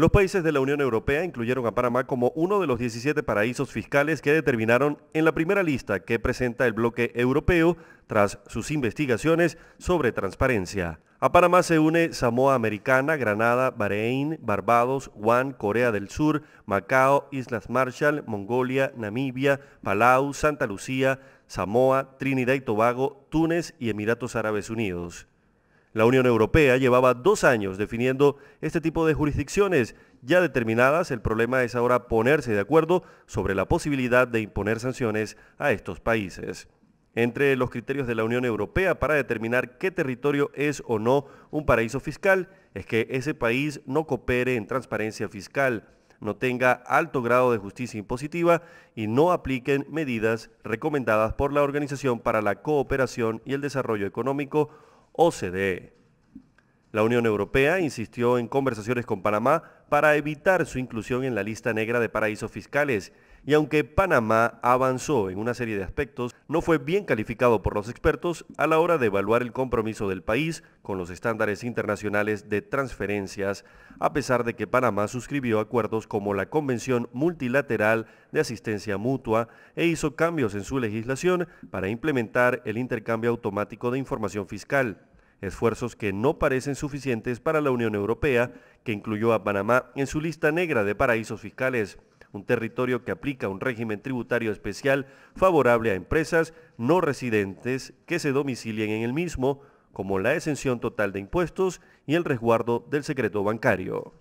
Los países de la Unión Europea incluyeron a Panamá como uno de los 17 paraísos fiscales que determinaron en la primera lista que presenta el bloque europeo tras sus investigaciones sobre transparencia. A Panamá se une Samoa Americana, Granada, Bahrein, Barbados, Guam, Corea del Sur, Macao, Islas Marshall, Mongolia, Namibia, Palau, Santa Lucía, Samoa, Trinidad y Tobago, Túnez y Emiratos Árabes Unidos. La Unión Europea llevaba dos años definiendo este tipo de jurisdicciones ya determinadas. El problema es ahora ponerse de acuerdo sobre la posibilidad de imponer sanciones a estos países. Entre los criterios de la Unión Europea para determinar qué territorio es o no un paraíso fiscal es que ese país no coopere en transparencia fiscal, no tenga alto grado de justicia impositiva y no apliquen medidas recomendadas por la Organización para la Cooperación y el Desarrollo Económico OCDE. La Unión Europea insistió en conversaciones con Panamá para evitar su inclusión en la lista negra de paraísos fiscales y aunque Panamá avanzó en una serie de aspectos, no fue bien calificado por los expertos a la hora de evaluar el compromiso del país con los estándares internacionales de transferencias, a pesar de que Panamá suscribió acuerdos como la Convención Multilateral de Asistencia Mutua e hizo cambios en su legislación para implementar el intercambio automático de información fiscal esfuerzos que no parecen suficientes para la Unión Europea, que incluyó a Panamá en su lista negra de paraísos fiscales, un territorio que aplica un régimen tributario especial favorable a empresas no residentes que se domicilien en el mismo, como la exención total de impuestos y el resguardo del secreto bancario.